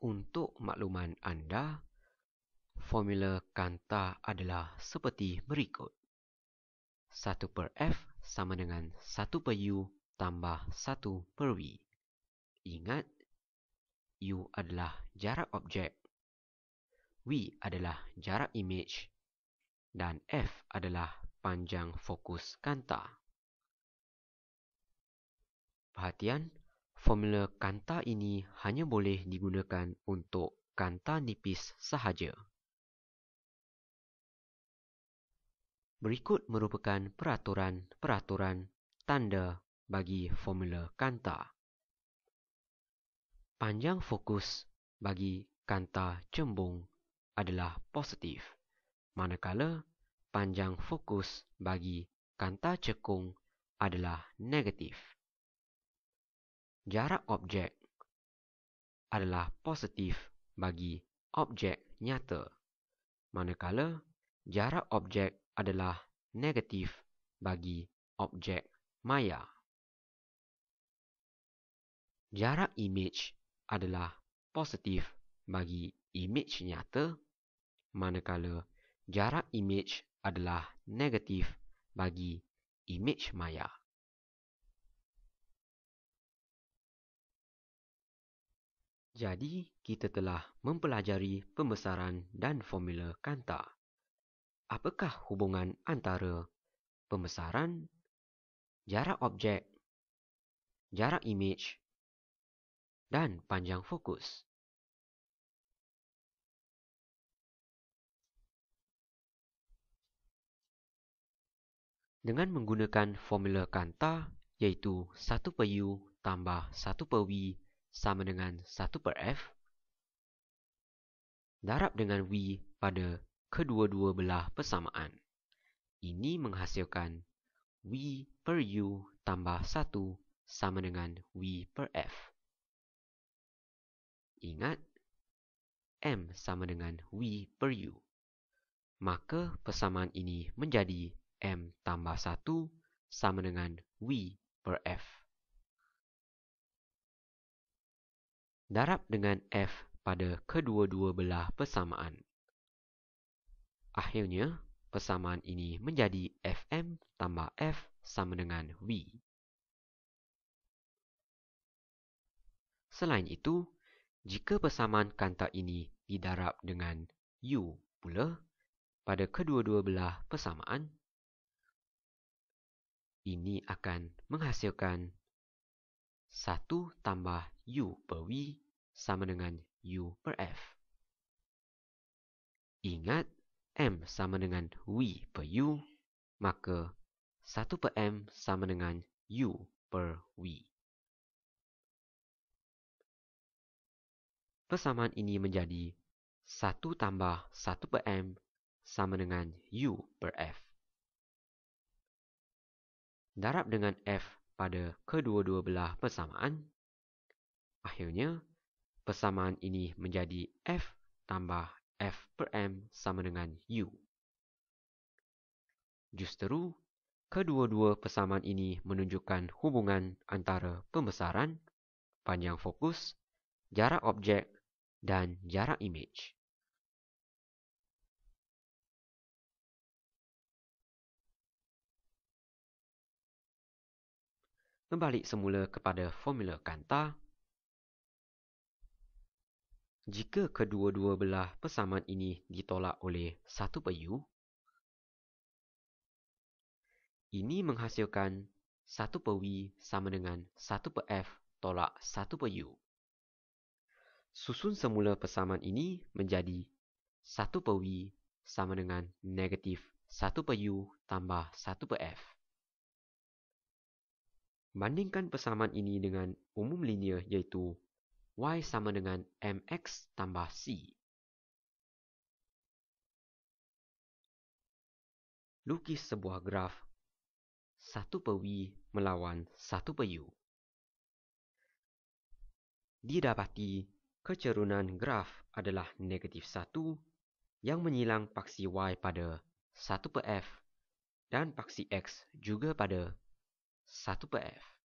Untuk makluman anda, formula kanta adalah seperti berikut. 1 per F sama dengan 1 per U tambah 1 per V. Ingat, U adalah jarak objek, V adalah jarak image, dan F adalah panjang fokus kanta. Perhatian, formula kanta ini hanya boleh digunakan untuk kanta nipis sahaja. Berikut merupakan peraturan-peraturan tanda bagi formula kanta. Panjang fokus bagi kanta cembung adalah positif, manakala panjang fokus bagi kanta cekung adalah negatif jarak objek adalah positif bagi objek nyata manakala jarak objek adalah negatif bagi objek maya jarak imej adalah positif bagi imej nyata manakala jarak imej adalah negatif bagi imej maya Jadi, kita telah mempelajari pembesaran dan formula kanta. Apakah hubungan antara pembesaran, jarak objek, jarak imej, dan panjang fokus? Dengan menggunakan formula kanta iaitu 1 per U tambah 1 per V sama dengan 1 per F. Darab dengan V pada kedua-dua belah persamaan. Ini menghasilkan V per U tambah 1 sama dengan V per F. Ingat, M sama dengan V per U. Maka persamaan ini menjadi M tambah 1 sama dengan V per F. darab dengan F pada kedua-dua belah persamaan. Akhirnya, persamaan ini menjadi Fm tambah F sama dengan V. Selain itu, jika persamaan kanta ini didarab dengan U pula pada kedua-dua belah persamaan, ini akan menghasilkan 1 tambah U per V sama dengan U per F. Ingat, M sama dengan V per U, maka 1 per M sama dengan U per V. Persamaan ini menjadi 1 tambah 1 per M sama dengan U per F. Darab dengan F pada kedua-dua belah persamaan. Akhirnya, persamaan ini menjadi F tambah F per M sama dengan U. Justeru, kedua-dua persamaan ini menunjukkan hubungan antara pembesaran, panjang fokus, jarak objek, dan jarak image. kembali semula kepada formula kanta. Jika kedua-dua belah persamaan ini ditolak oleh satu per U, ini menghasilkan 1 per V sama dengan 1 per F tolak 1 per U. Susun semula persamaan ini menjadi 1 per V sama dengan negatif 1 per U tambah 1 per F. Bandingkan persamaan ini dengan umum linear iaitu y sama dengan mx tambah c. Lukis sebuah graf 1 per v melawan 1 per u. Didapati kecerunan graf adalah negatif 1 yang menyilang paksi y pada 1 per f dan paksi x juga pada Sato pf